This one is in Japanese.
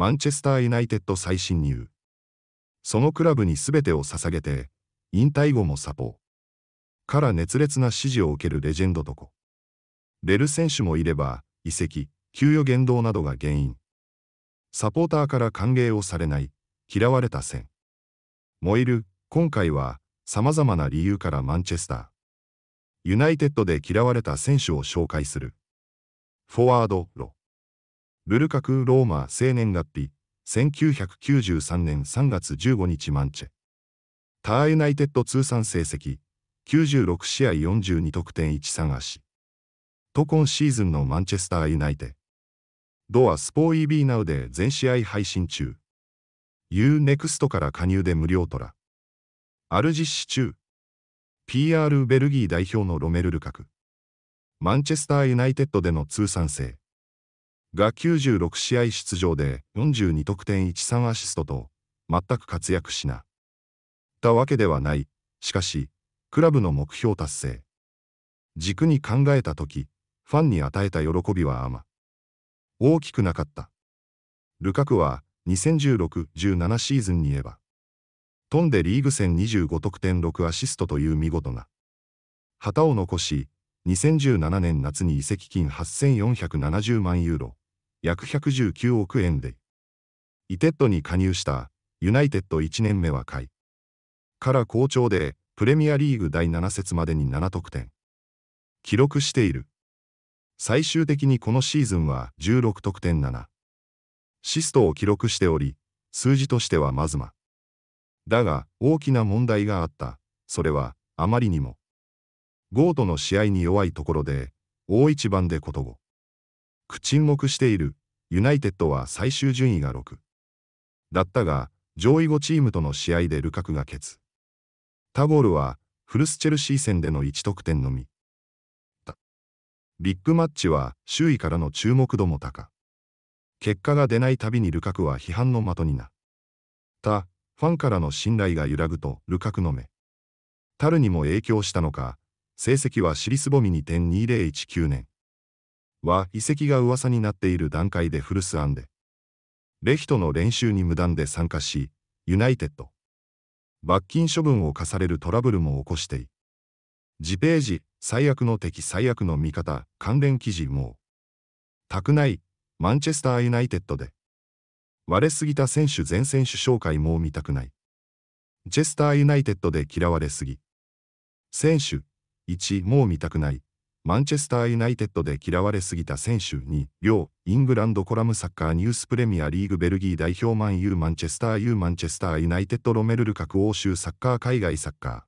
マンチェスター・ユナイテッド再侵入。そのクラブに全てを捧げて、引退後もサポー。から熱烈な支持を受けるレジェンドとこ。レル選手もいれば、移籍、給与言動などが原因。サポーターから歓迎をされない、嫌われた線。燃える、今回は、様々な理由からマンチェスター。ユナイテッドで嫌われた選手を紹介する。フォワード、ロ。ルルカク・ローマ青年月日、1993年3月15日マンチェ。ターユナイテッド通算成績、96試合42得点13足。と今シーズンのマンチェスターユナイテ。ドアスポー EB ナウで全試合配信中。ユーネクストから加入で無料トラ。ある実施中。PR ベルギー代表のロメル・ルカク。マンチェスターユナイテッドでの通算性。が96試合出場で42得点13アシストと、全く活躍しな。たわけではない。しかし、クラブの目標達成。軸に考えたとき、ファンに与えた喜びはあま。大きくなかった。ルカクは、2016-17シーズンに言えば、飛んでリーグ戦25得点6アシストという見事な。旗を残し、2017年夏に移籍金8470万ユーロ、約119億円で、イテッドに加入したユナイテッド1年目は下位から好調で、プレミアリーグ第7節までに7得点。記録している。最終的にこのシーズンは16得点7。シストを記録しており、数字としてはまずま。だが、大きな問題があった。それは、あまりにも。ゴートの試合に弱いところで、大一番でことご。沈黙しているユナイテッドは最終順位が6だったが上位5チームとの試合でルカクが決タゴールはフルスチェルシー戦での1得点のみビッグマッチは周囲からの注目度も高結果が出ないたびにルカクは批判の的になったファンからの信頼が揺らぐとルカクの目タルにも影響したのか成績は尻すぼみに点2019年は移籍が噂になっている段階で古巣アンで、レヒトの練習に無断で参加し、ユナイテッド、罰金処分を課されるトラブルも起こしてい。次ページ、最悪の敵最悪の味方、関連記事も、ない、マンチェスターユナイテッドで、割れすぎた選手全選手紹介も見たくない。チェスターユナイテッドで嫌われすぎ。選手、1もう見たくない。マンチェスターユナイテッドで嫌われすぎた選手に、両、イングランドコラムサッカーニュースプレミアリーグベルギー代表マンユーマンチェスターユーマンチェスターユナイテッドロメルルク欧州サッカー海外サッカー。